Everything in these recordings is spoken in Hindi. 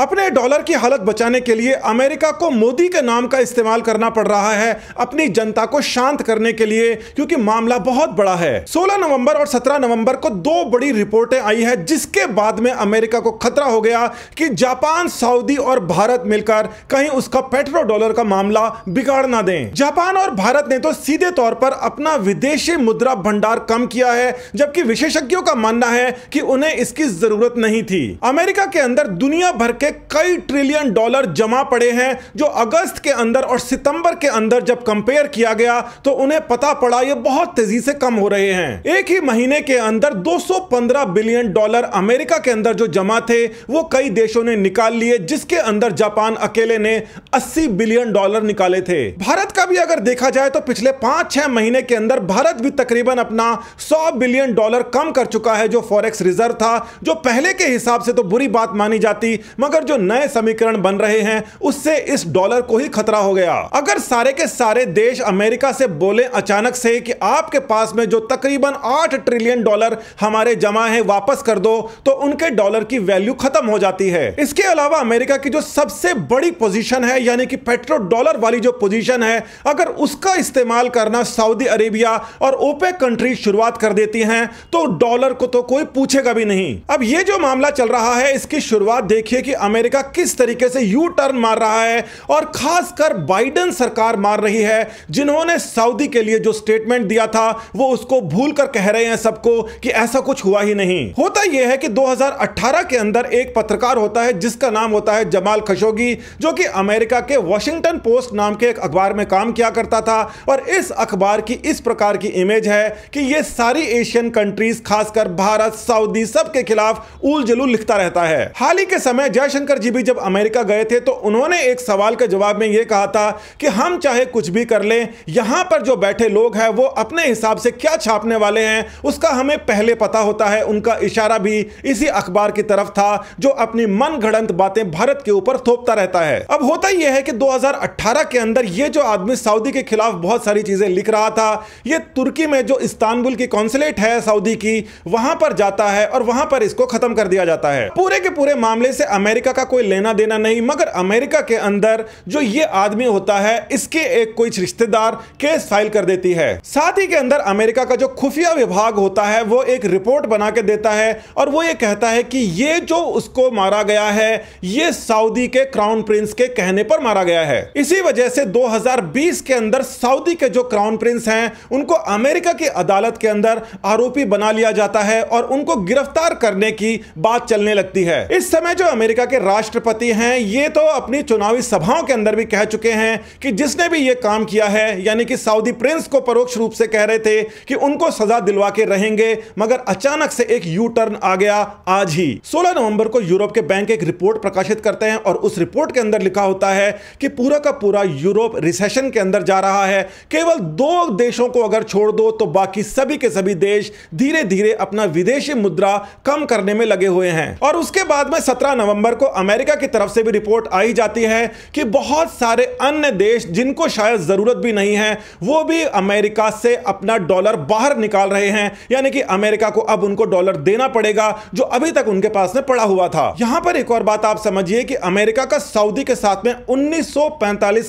अपने डॉलर की हालत बचाने के लिए अमेरिका को मोदी के नाम का इस्तेमाल करना पड़ रहा है अपनी जनता को शांत करने के लिए क्योंकि मामला बहुत बड़ा है 16 नवंबर और 17 नवंबर को दो बड़ी रिपोर्टें आई है जिसके बाद में अमेरिका को खतरा हो गया कि जापान सऊदी और भारत मिलकर कहीं उसका पेट्रो डॉलर का मामला बिगाड़ ना दे जापान और भारत ने तो सीधे तौर पर अपना विदेशी मुद्रा भंडार कम किया है जबकि विशेषज्ञों का मानना है की उन्हें इसकी जरूरत नहीं थी अमेरिका के अंदर दुनिया भर के के कई ट्रिलियन डॉलर जमा पड़े हैं जो अगस्त के अंदर और सितंबर के अंदर जब कंपेयर किया गया तो उन्हें पता पड़ा ये बहुत तेजी से कम हो रहे हैं एक ही महीने के अंदर 215 बिलियन डॉलर अमेरिका के अंदर जो जमा थे वो कई देशों ने निकाल लिए जिसके अंदर जापान अकेले ने अस्सी बिलियन डॉलर निकाले थे भारत का भी अगर देखा जाए तो पिछले पांच छह महीने के अंदर भारत भी तकरीबन अपना सौ बिलियन डॉलर कम कर चुका है जो फॉरेक्स रिजर्व था जो पहले के हिसाब से तो बुरी बात मानी जाती मगर मगर जो नए समीकरण बन रहे हैं उससे इस डॉलर को ही खतरा हो गया अगर सारे के सारे देश अमेरिका से बोले अचानक से कि आपके पास में जो तकरीबन आठ ट्रिलियन डॉलर हमारे जमा है वापस कर दो तो उनके डॉलर की वैल्यू खत्म हो जाती है इसके अलावा अमेरिका की जो सबसे बड़ी पोजिशन है यानी कि पेट्रो डॉलर वाली जो पोजिशन है अगर उसका इस्तेमाल करना सऊदी अरेबिया और ओपे कंट्री शुरुआत कर देती है तो डॉलर को तो कोई पूछेगा भी नहीं अब ये जो मामला चल रहा है इसकी शुरुआत देखिए कि अमेरिका किस तरीके से यू टर्न मार रहा है और खासकर बाइडन सरकार मार रही है जिन्होंने सऊदी के लिए जो स्टेटमेंट दिया था वो उसको भूल कर कह रहे हैं सबको कि ऐसा कुछ हुआ ही नहीं होता यह है कि 2018 के अंदर एक पत्रकार होता है जिसका नाम होता है जमाल खशोगी जो कि अमेरिका के वॉशिंगटन पोस्ट नाम के एक अखबार में काम किया करता था और इस अखबार की इस प्रकार की इमेज है कि ये सारी एशियन कंट्रीज खासकर भारत सऊदी सबके खिलाफ उल जलू लिखता रहता है हाल ही के समय जय जयशंकर जी भी जब अमेरिका गए थे तो उन्होंने एक सवाल के जवाब में यह कहा था कि हम चाहे कुछ भी कर लें यहां पर जो बैठे लोग हैं वो अपने हिसाब से क्या छापने वाले हैं उसका हमें पहले पता होता है उनका इशारा भी इसी अखबार की तरफ था जो अपनी मन घड़ंत बातें भारत के ऊपर थोपता रहता है अब होता यह है कि दो के अंदर ये जो आदमी सऊदी के खिलाफ बहुत सारी चीजें लिख रहा था ये तुर्की में जो इस्तानबुल की कौंसुलेट है सऊदी की वहां पर जाता है और वहां पर इसको खत्म कर दिया जाता है पूरे के पूरे मामले से अमेरिका अमेरिका का कोई लेना देना नहीं मगर अमेरिका के अंदर जो ये आदमी होता है इसके एक कोई रिश्तेदार केस फाइल कर देती है साथ ही के अंदर अमेरिका का जो खुफिया विभाग होता है वो एक रिपोर्ट बना के देता है और वो ये कहता है कि ये जो उसको मारा गया है ये सऊदी के क्राउन प्रिंस के कहने पर मारा गया है इसी वजह से 2020 के अंदर सऊदी के जो क्राउन प्रिंस हैं उनको अमेरिका की अदालत के अंदर आरोपी बना लिया जाता है और उनको गिरफ्तार करने की बात चलने लगती है इस समय जो अमेरिका के के राष्ट्रपति हैं ये तो अपनी चुनावी सभाओं के अंदर भी कह चुके हैं कि जिसने भी ये काम किया है यानी कि सऊदी प्रिंस को परोक्ष रूप से कह रहे थे कि उनको सजा दिलवा के रहेंगे मगर अचानक से एक यू टर्न आ गया आज ही 16 नवंबर को यूरोप के बैंक एक रिपोर्ट प्रकाशित करते हैं और उस रिपोर्ट के अंदर लिखा होता है कि पूरा का पूरा यूरोप रिसेशन के अंदर जा रहा है केवल दो देशों को अगर छोड़ दो तो बाकी सभी के सभी देश धीरे धीरे अपना विदेशी मुद्रा कम करने में लगे हुए हैं और उसके बाद में 17 नवंबर को को अमेरिका की तरफ से भी रिपोर्ट आई जाती है कि बहुत सारे अन्य देश जिनको शायद ज़रूरत भी नहीं है वो भी अमेरिका से अपना डॉलर बाहर निकाल रहे हैं यानी कि अमेरिका को अब उनको डॉलर देना पड़ेगा जो अभी तक उनके पास में पड़ा हुआ था यहां पर एक और बात आप समझिए कि अमेरिका का सऊदी के साथ में उन्नीस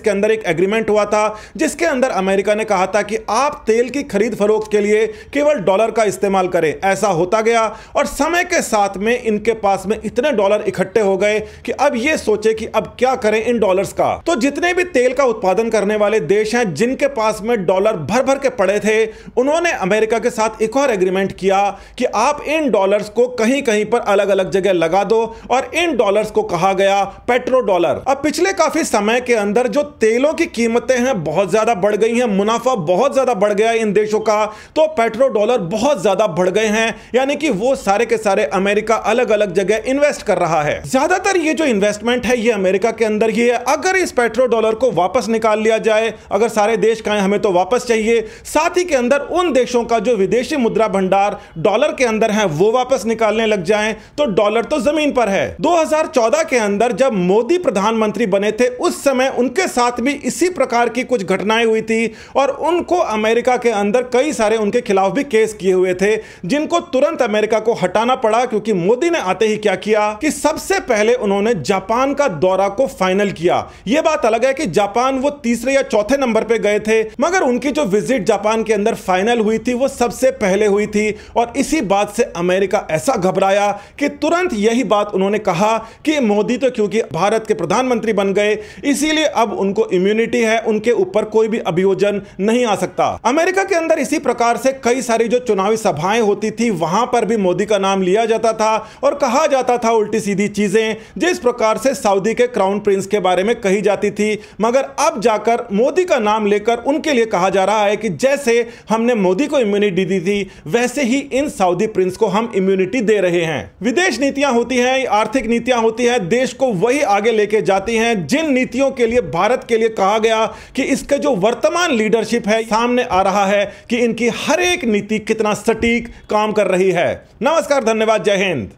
के अंदर एक एग्रीमेंट हुआ था जिसके अंदर अमेरिका ने कहा था कि आप तेल की खरीद फरोख्त के लिए केवल डॉलर का इस्तेमाल करें ऐसा होता गया और समय के साथ में इनके पास में इतने डॉलर इकट्ठे हो गए कि अब ये सोचे कि अब क्या करें इन डॉलर्स का तो जितने भी तेल का उत्पादन करने वाले देश हैं जिनके पास में डॉलर भर भर के पड़े थे उन्होंने अमेरिका के साथ एक और एग्रीमेंट किया कि आप इन डॉलर्स को कहीं कहीं पर अलग अलग जगह लगा दो और इन डॉलर्स को कहा गया पेट्रो डॉलर अब पिछले काफी समय के अंदर जो तेलों की कीमतें हैं बहुत ज्यादा बढ़ गई हैं मुनाफा बहुत ज्यादा बढ़ गया इन देशों का तो पेट्रो डॉलर बहुत ज्यादा बढ़ गए हैं यानी कि वो सारे के सारे अमेरिका अलग अलग जगह इन्वेस्ट कर रहा है ज़्यादातर ये जो इन्वेस्टमेंट है ये अमेरिका के अंदर ही है अगर इस पेट्रो डॉलर को वापस निकाल लिया जाए अगर सारे देश कहें हमें तो वापस चाहिए साथ ही के अंदर उन देशों का जो विदेशी मुद्रा भंडार डॉलर के अंदर है वो वापस निकालने लग जाए तो डॉलर तो जमीन पर है 2014 के अंदर जब मोदी प्रधानमंत्री बने थे उस समय उनके साथ भी इसी प्रकार की कुछ घटनाएं हुई थी और उनको अमेरिका के अंदर कई सारे उनके खिलाफ भी केस किए हुए थे जिनको तुरंत अमेरिका को हटाना पड़ा क्योंकि मोदी ने आते ही क्या किया कि सबसे पहले पहले उन्होंने जापान का दौरा को फाइनल किया यह बात अलग है कि जापान वो तीसरे या चौथे नंबर पे गए थे मगर उनकी जो विजिट जापान के अंदर फाइनल हुई थी वो सबसे पहले हुई थी और इसी बात से अमेरिका ऐसा घबराया कि तुरंत यही बात उन्होंने कहा कि मोदी तो क्योंकि भारत के प्रधानमंत्री बन गए इसीलिए अब उनको इम्यूनिटी है उनके ऊपर कोई भी अभियोजन नहीं आ सकता अमेरिका के अंदर इसी प्रकार से कई सारी जो चुनावी सभाएं होती थी वहां पर भी मोदी का नाम लिया जाता था और कहा जाता था उल्टी सीधी चीजें हैं जिस प्रकार से सऊदी के क्राउन प्रिंस के बारे में कही जाती थी मगर अब जाकर मोदी का नाम लेकर उनके लिए कहा जा रहा है कि जैसे हमने मोदी को इम्यूनिटी दी थी वैसे ही इन सऊदी प्रिंस को हम इम्यूनिटी दे रहे हैं विदेश नीतियां होती है आर्थिक नीतियां होती है देश को वही आगे लेके जाती है जिन नीतियों के लिए भारत के लिए कहा गया कि इसके जो वर्तमान लीडरशिप है सामने आ रहा है कि इनकी हर एक नीति कितना सटीक काम कर रही है नमस्कार धन्यवाद जय हिंद